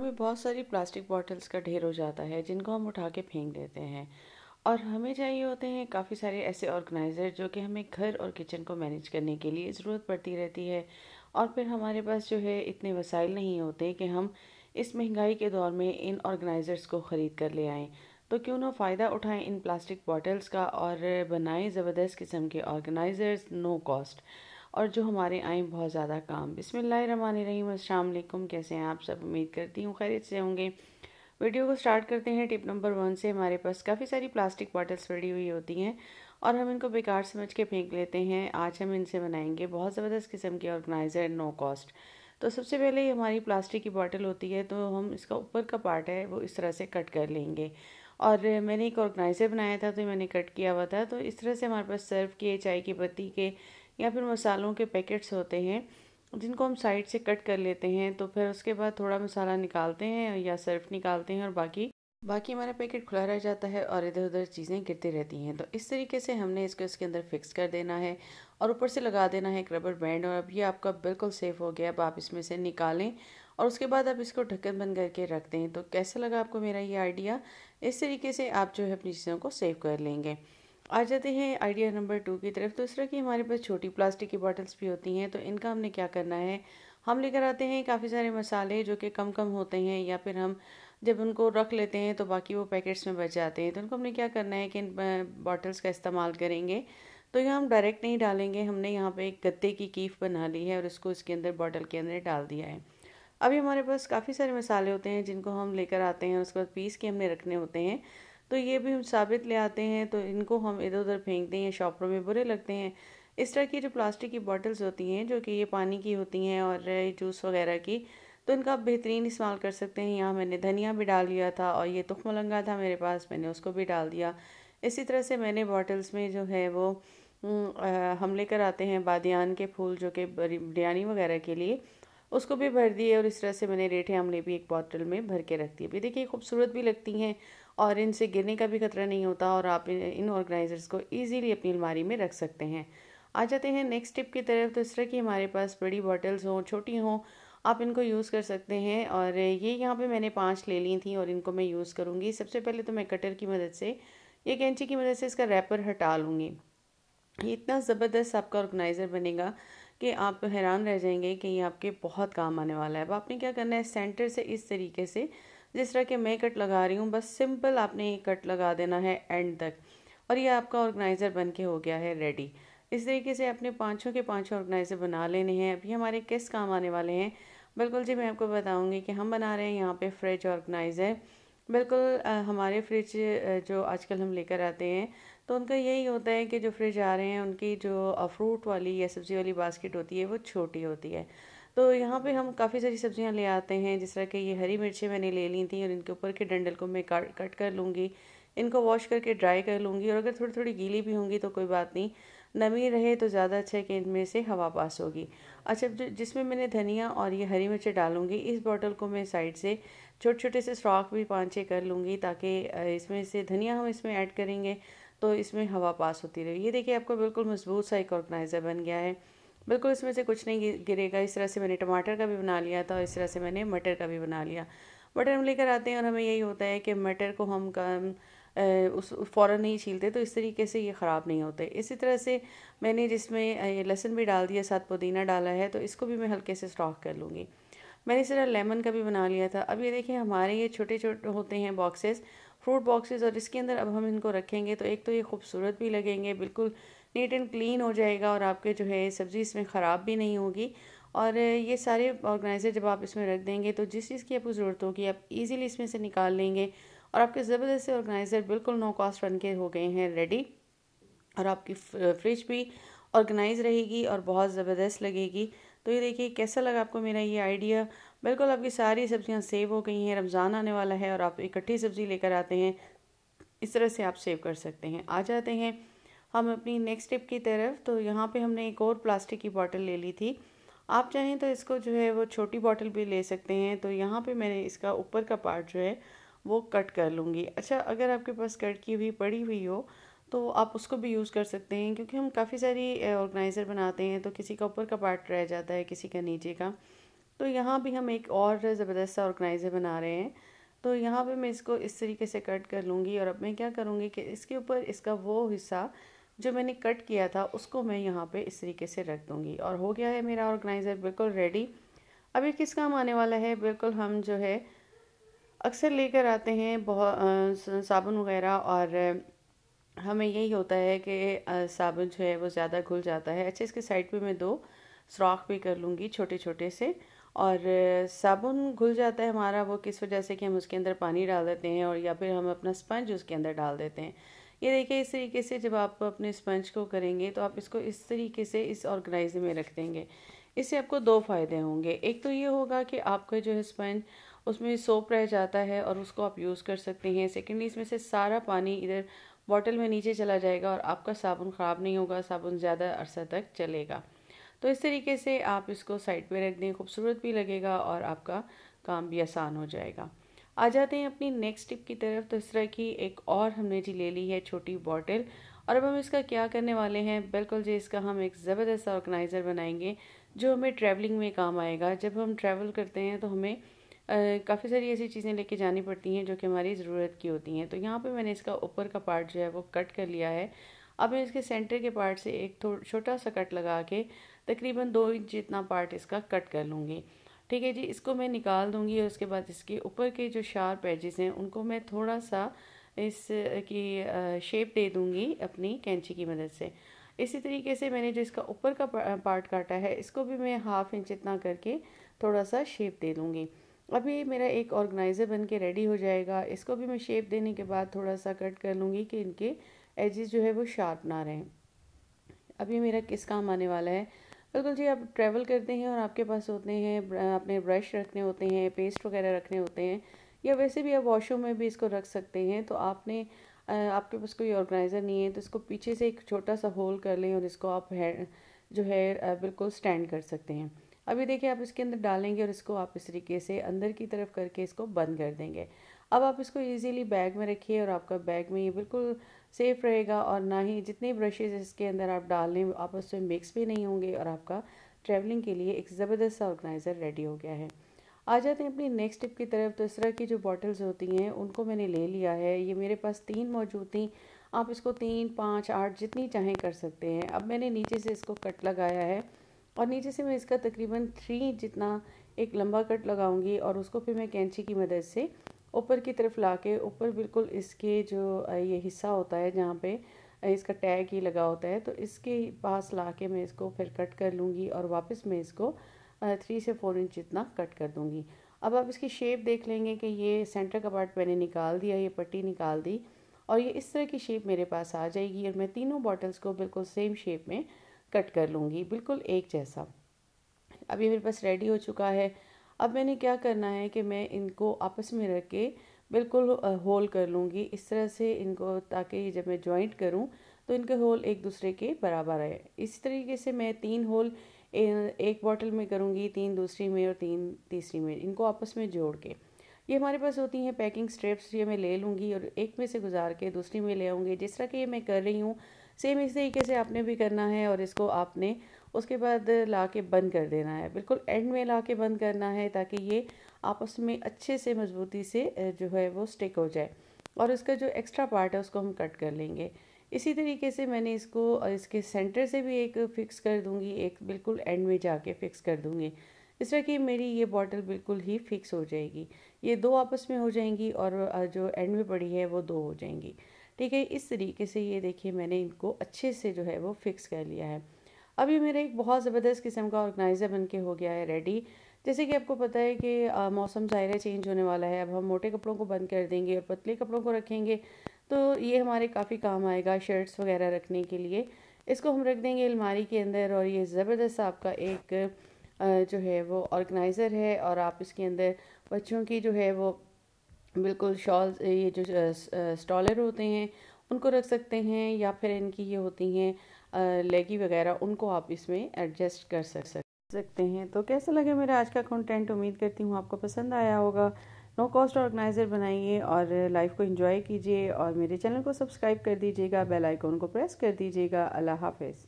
हमें बहुत सारी प्लास्टिक बॉटल्स का ढेर हो जाता है जिनको हम उठा के फेंक देते हैं और हमें चाहिए होते हैं काफ़ी सारे ऐसे ऑर्गेनाइज़र जो कि हमें घर और किचन को मैनेज करने के लिए ज़रूरत पड़ती रहती है और फिर हमारे पास जो है इतने वसाइल नहीं होते कि हम इस महंगाई के दौर में इन ऑर्गेनाइज़र्स को ख़रीद कर ले आएँ तो क्यों ना फ़ायदा उठाएं इन प्लास्टिक बॉटल्स का और बनाएं ज़बरदस्त किस्म के ऑर्गेनाइज़र्स नो कॉस्ट और जो हमारे आए बहुत ज़्यादा काम बिसमीम अल्लाम कैसे हैं आप सब उम्मीद करती हूँ खैरियत से होंगे वीडियो को स्टार्ट करते हैं टिप नंबर वन से हमारे पास काफ़ी सारी प्लास्टिक बॉटल्स पड़ी हुई होती हैं और हम इनको बेकार समझ के फेंक लेते हैं आज हम इनसे बनाएंगे बहुत ज़बरदस्त किस्म के ऑर्गेनाइज़र नो कॉस्ट तो सबसे पहले ये हमारी प्लास्टिक की बॉटल होती है तो हम इसका ऊपर का पार्ट है वो इस तरह से कट कर लेंगे और मैंने एक ऑर्गेनाइज़र बनाया था तो मैंने कट किया हुआ था तो इस तरह से हमारे पास सर्व किए चाय की पत्ती के या फिर मसालों के पैकेट्स होते हैं जिनको हम साइड से कट कर लेते हैं तो फिर उसके बाद थोड़ा मसाला निकालते हैं या सर्फ निकालते हैं और बाकी बाकी हमारा पैकेट खुला रह जाता है और इधर उधर चीज़ें गिरती रहती हैं तो इस तरीके से हमने इसको इसके अंदर फिक्स कर देना है और ऊपर से लगा देना है एक रबर बैंड और अब ये आपका बिल्कुल सेफ़ हो गया अब आप इसमें से निकालें और उसके बाद आप इसको ढक्कन बंद करके रख दें तो कैसा लगा आपको मेरा ये आइडिया इस तरीके से आप जो है अपनी चीज़ों को सेव कर लेंगे आ जाते हैं आइडिया नंबर टू की तरफ तो इस तरह की हमारे पास छोटी प्लास्टिक की बॉटल्स भी होती हैं तो इनका हमने क्या करना है हम लेकर आते हैं काफ़ी सारे मसाले जो कि कम कम होते हैं या फिर हम जब उनको रख लेते हैं तो बाकी वो पैकेट्स में बच जाते हैं तो उनको हमने क्या करना है कि इन बॉटल्स का इस्तेमाल करेंगे तो यहाँ हम डायरेक्ट नहीं डालेंगे हमने यहाँ पे एक गत्ते की कीफ बना ली है और इसको इसके अंदर बॉटल के अंदर डाल दिया है अभी हमारे पास काफ़ी सारे मसाले होते हैं जिनको हम लेकर आते हैं उसके बाद पीस के हमने रखने होते हैं तो ये भी हम साबित ले आते हैं तो इनको हम इधर उधर फेंकते हैं शॉपरों में बुरे लगते हैं इस तरह की जो प्लास्टिक की बॉटल्स होती हैं जो कि ये पानी की होती हैं और जूस वगैरह की तो इनका आप बेहतरीन इस्तेमाल कर सकते हैं यहाँ मैंने धनिया भी डाल लिया था और ये मलंगा था मेरे पास मैंने उसको भी डाल दिया इसी तरह से मैंने बॉटल्स में जो है वो हम लेकर आते हैं बादियान के फूल जो कि बिरयानी वगैरह के लिए उसको भी भर दिए और इस तरह से मैंने रेठे हमले भी एक बॉटल में भर के रख दिए भी देखिए खूबसूरत भी लगती हैं और इनसे गिरने का भी खतरा नहीं होता और आप इन ऑर्गेनाइज़र्स को ईजीली अपनी अलमारी में रख सकते हैं आ जाते हैं नेक्स्ट टिप की तरफ तो इस तरह की हमारे पास बड़ी बॉटल्स हों छोटी हों आप इनको यूज़ कर सकते हैं और ये यहाँ पे मैंने पांच ले ली थी और इनको मैं यूज़ करूँगी सबसे पहले तो मैं कटर की मदद से ये कैंची की मदद से इसका रैपर हटा लूँगी ये इतना ज़बरदस्त आपका ऑर्गेनाइज़र बनेगा कि आप हैरान रह जाएंगे कि ये आपके बहुत काम आने वाला है अब आपने क्या करना है सेंटर से इस तरीके से जिस तरह के मैं कट लगा रही हूँ बस सिंपल आपने ये कट लगा देना है एंड तक और ये आपका ऑर्गेनाइज़र बन के हो गया है रेडी इस तरीके से अपने पाँचों के पाँचों ऑर्गेनाइज़र बना लेने हैं अभी हमारे किस काम आने वाले हैं बिल्कुल जी मैं आपको बताऊँगी कि हम बना रहे हैं यहाँ पे फ्रिज ऑर्गेनाइज़र बिल्कुल हमारे फ्रिज जो आजकल हम लेकर आते हैं तो उनका यही होता है कि जो फ्रिज आ रहे हैं उनकी जो फ्रूट वाली या सब्ज़ी वाली बास्केट होती है वो छोटी होती है तो यहाँ पे हम काफ़ी सारी सब्जियाँ ले आते हैं जिस तरह के ये हरी मिर्चें मैंने ले ली थी और इनके ऊपर के डंडल को मैं काट कट कर लूँगी इनको वॉश करके ड्राई कर लूँगी और अगर थोड़ी थोड़ी गीली भी होंगी तो कोई बात नहीं नमी रहे तो ज़्यादा अच्छा है कि इनमें से हवा पास होगी अच्छा जिसमें मैंने धनिया और ये हरी मिर्चें डालूंगी इस बॉटल को मैं साइड से छोटे छोटे से स्ट्रॉक भी पाँच छः कर लूँगी ताकि इसमें से धनिया हम इसमें ऐड करेंगे तो इसमें हवा पास होती रहे ये देखिए आपको बिल्कुल मजबूत सा एक ऑर्गेनाइज़र बन गया है बिल्कुल इसमें से कुछ नहीं गिरेगा इस तरह से मैंने टमाटर का भी बना लिया था और इस तरह से मैंने मटर का भी बना लिया मटर हम लेकर आते हैं और हमें यही होता है कि मटर को हम उस फ़ौर नहीं छीलते तो इस तरीके से ये ख़राब नहीं होते इसी तरह से मैंने जिसमें ये लहसुन भी डाल दिया साथ पुदीना डाला है तो इसको भी मैं हल्के से स्टॉक कर लूँगी मैंने इस तरह लेमन का भी बना लिया था अब ये देखिए हमारे ये छोटे छोटे होते हैं बॉक्सेस फ्रूट बॉक्सेस और इसके अंदर अब हम इनको रखेंगे तो एक तो ये खूबसूरत भी लगेंगे बिल्कुल नीट एंड क्लीन हो जाएगा और आपके जो है सब्ज़ी इसमें ख़राब भी नहीं होगी और ये सारे ऑर्गेनाइज़र जब आप इसमें रख देंगे तो जिस चीज़ की आपको ज़रूरत होगी आप इजीली इसमें से निकाल लेंगे और आपके ज़बरदस्त ऑर्गेनाइज़र बिल्कुल नो कॉस्ट बन के हो गए हैं रेडी और आपकी फ्रिज भी ऑर्गेनाइज रहेगी और बहुत ज़बरदस्त लगेगी तो ये देखिए कैसा लगा आपको मेरा ये आइडिया बिल्कुल आपकी सारी सब्ज़ियाँ सेव हो गई हैं रमज़ान आने वाला है और आप इकट्ठी सब्ज़ी लेकर आते हैं इस तरह से आप सेव कर सकते हैं आ जाते हैं हम अपनी नेक्स्ट टिप की तरफ तो यहाँ पे हमने एक और प्लास्टिक की बॉटल ले ली थी आप चाहें तो इसको जो है वो छोटी बॉटल भी ले सकते हैं तो यहाँ पे मैंने इसका ऊपर का पार्ट जो है वो कट कर लूँगी अच्छा अगर आपके पास कट की हुई पड़ी हुई हो तो आप उसको भी यूज़ कर सकते हैं क्योंकि हम काफ़ी सारी ऑर्गेनाइज़र बनाते हैं तो किसी का ऊपर का पार्ट रह जाता है किसी का नीचे का तो यहाँ भी हम एक और ज़बरदस्त सा ऑर्गेनाइज़र बना रहे हैं तो यहाँ पे मैं इसको इस तरीके से कट कर लूँगी और अब मैं क्या करूँगी कि इसके ऊपर इसका वो हिस्सा जो मैंने कट किया था उसको मैं यहाँ पे इस तरीके से रख दूँगी और हो गया है मेरा ऑर्गेनाइज़र बिल्कुल रेडी अभी किस काम आने वाला है बिल्कुल हम जो है अक्सर लेकर आते हैं बहुत साबुन वगैरह और हमें यही होता है कि साबुन जो है वो ज़्यादा घुल जाता है अच्छा इसके साइड पे मैं दो सुराख भी कर लूँगी छोटे छोटे से और साबुन घुल जाता है हमारा वो किस वजह से कि हम उसके अंदर पानी डाल देते हैं और या फिर हम अपना स्पंज उसके अंदर डाल देते हैं ये देखिए इस तरीके से जब आप अपने स्पंज को करेंगे तो आप इसको इस तरीके से इस ऑर्गेनाइजर में रख देंगे इससे आपको दो फायदे होंगे एक तो ये होगा कि आपका जो है स्पंज उसमें सोप रह जाता है और उसको आप यूज़ कर सकते हैं सेकेंडली इसमें से सारा पानी इधर बॉटल में नीचे चला जाएगा और आपका साबुन ख़राब नहीं होगा साबुन ज़्यादा अरसा तक चलेगा तो इस तरीके से आप इसको साइड पे रख दें खूबसूरत भी लगेगा और आपका काम भी आसान हो जाएगा आ जाते हैं अपनी नेक्स्ट टिप की तरफ तो इस तरह की एक और हमने जी ले ली है छोटी बॉटल और अब हम इसका क्या करने वाले हैं बिल्कुल जी इसका हम एक ज़बरदस्त ऑर्गेनाइज़र बनाएंगे जो हमें ट्रैवलिंग में काम आएगा जब हम ट्रैवल करते हैं तो हमें काफ़ी सारी ऐसी चीज़ें लेके जानी पड़ती हैं जो कि हमारी ज़रूरत की होती हैं तो यहाँ पे मैंने इसका ऊपर का पार्ट जो है वो कट कर लिया है अब मैं इसके सेंटर के पार्ट से एक छोटा सा कट लगा के तकरीबन दो इंच जितना पार्ट इसका कट कर लूँगी ठीक है जी इसको मैं निकाल दूंगी और उसके बाद इसके ऊपर के जो शार्प एजेस हैं उनको मैं थोड़ा सा इस की शेप दे दूंगी अपनी कैंची की मदद से इसी तरीके से मैंने जो इसका ऊपर का पार्ट काटा है इसको भी मैं हाफ इंच इतना करके थोड़ा सा शेप दे दूँगी अभी मेरा एक ऑर्गेनाइज़र बन के रेडी हो जाएगा इसको भी मैं शेप देने के बाद थोड़ा सा कट कर लूँगी कि इनके एजेस जो है वो शार्प ना रहें अभी मेरा किस काम आने वाला है बिल्कुल जी आप ट्रैवल करते हैं और आपके पास होते हैं अपने ब्रश रखने होते हैं पेस्ट वगैरह रखने होते हैं या वैसे भी आप वॉशरूम में भी इसको रख सकते हैं तो आपने आपके पास कोई ऑर्गेनाइज़र नहीं है तो इसको पीछे से एक छोटा सा होल कर लें और इसको आप है जो है बिल्कुल स्टैंड कर सकते हैं अभी देखिए आप इसके अंदर डालेंगे और इसको आप इस तरीके से अंदर की तरफ करके इसको बंद कर देंगे अब आप इसको इजीली बैग में रखिए और आपका बैग में ये बिल्कुल सेफ रहेगा और ना ही जितने ब्रशेज़ इसके अंदर आप डाल लें आपस में मिक्स भी नहीं होंगे और आपका ट्रैवलिंग के लिए एक ज़बरदस्त ऑर्गेनाइज़र रेडी हो गया है आ जाते हैं अपनी नेक्स्ट टिप की तरफ तो इस तरह की जो बॉटल्स होती हैं उनको मैंने ले लिया है ये मेरे पास तीन मौजूद थी आप इसको तीन पाँच आठ जितनी चाहें कर सकते हैं अब मैंने नीचे से इसको कट लगाया है और नीचे से मैं इसका तकरीबन थ्री जितना एक लंबा कट लगाऊंगी और उसको फिर मैं कैंची की मदद से ऊपर की तरफ ला के ऊपर बिल्कुल इसके जो ये हिस्सा होता है जहाँ पे इसका टैग ही लगा होता है तो इसके पास ला के मैं इसको फिर कट कर लूँगी और वापस मैं इसको थ्री से फोर इंच जितना कट कर दूँगी अब आप इसकी शेप देख लेंगे कि ये सेंटर का पार्ट मैंने निकाल दिया ये पट्टी निकाल दी और ये इस तरह की शेप मेरे पास आ जाएगी और मैं तीनों बॉटल्स को बिल्कुल सेम शेप में कट कर लूँगी बिल्कुल एक जैसा अब ये मेरे पास रेडी हो चुका है अब मैंने क्या करना है कि मैं इनको आपस में रख के बिल्कुल होल कर लूँगी इस तरह से इनको ताकि जब मैं जॉइंट करूँ तो इनके होल एक दूसरे के बराबर आए इसी तरीके से मैं तीन होल एक बॉटल में करूँगी तीन दूसरी में और तीन तीसरी में इनको आपस में जोड़ के ये हमारे पास होती हैं पैकिंग स्ट्रेप्स ये मैं ले लूँगी और एक में से गुजार के दूसरी में ले आऊँगी जिस तरह के ये मैं कर रही हूँ सेम इस तरीके से आपने भी करना है और इसको आपने उसके बाद ला के बंद कर देना है बिल्कुल एंड में ला के बंद करना है ताकि ये आपस में अच्छे से मज़बूती से जो है वो स्टिक हो जाए और इसका जो एक्स्ट्रा पार्ट है उसको हम कट कर लेंगे इसी तरीके से मैंने इसको इसके सेंटर से भी एक फ़िक्स कर दूँगी एक बिल्कुल एंड में जाके फ़िक्स कर दूँगी इस तरह की मेरी ये बॉटल बिल्कुल ही फ़िक्स हो जाएगी ये दो आपस में हो जाएंगी और जो एंड में पड़ी है वो दो हो जाएंगी ठीक है इस तरीके से ये देखिए मैंने इनको अच्छे से जो है वो फ़िक्स कर लिया है अब ये मेरा एक बहुत ज़बरदस्त किस्म का ऑर्गेनाइज़र बन के हो गया है रेडी जैसे कि आपको पता है कि मौसम ज़ाहिर चेंज होने वाला है अब हम मोटे कपड़ों को बंद कर देंगे और पतले कपड़ों को रखेंगे तो ये हमारे काफ़ी काम आएगा शर्ट्स वगैरह रखने के लिए इसको हम रख देंगे अलमारी के अंदर और ये ज़बरदस्त आपका एक जो है वो ऑर्गेनाइज़र है और आप इसके अंदर बच्चों की जो है वो बिल्कुल शॉल ये जो स्टॉलर होते हैं उनको रख सकते हैं या फिर इनकी ये होती हैं लेगी वगैरह उनको आप इसमें एडजस्ट कर सक सकते हैं तो कैसा लगे मेरा आज का कंटेंट उम्मीद करती हूँ आपको पसंद आया होगा नो कॉस्ट ऑर्गेनाइज़र बनाइए और लाइफ को एंजॉय कीजिए और मेरे चैनल को सब्सक्राइब कर दीजिएगा बेल आइकॉन को प्रेस कर दीजिएगा अल्लाह हाफिज़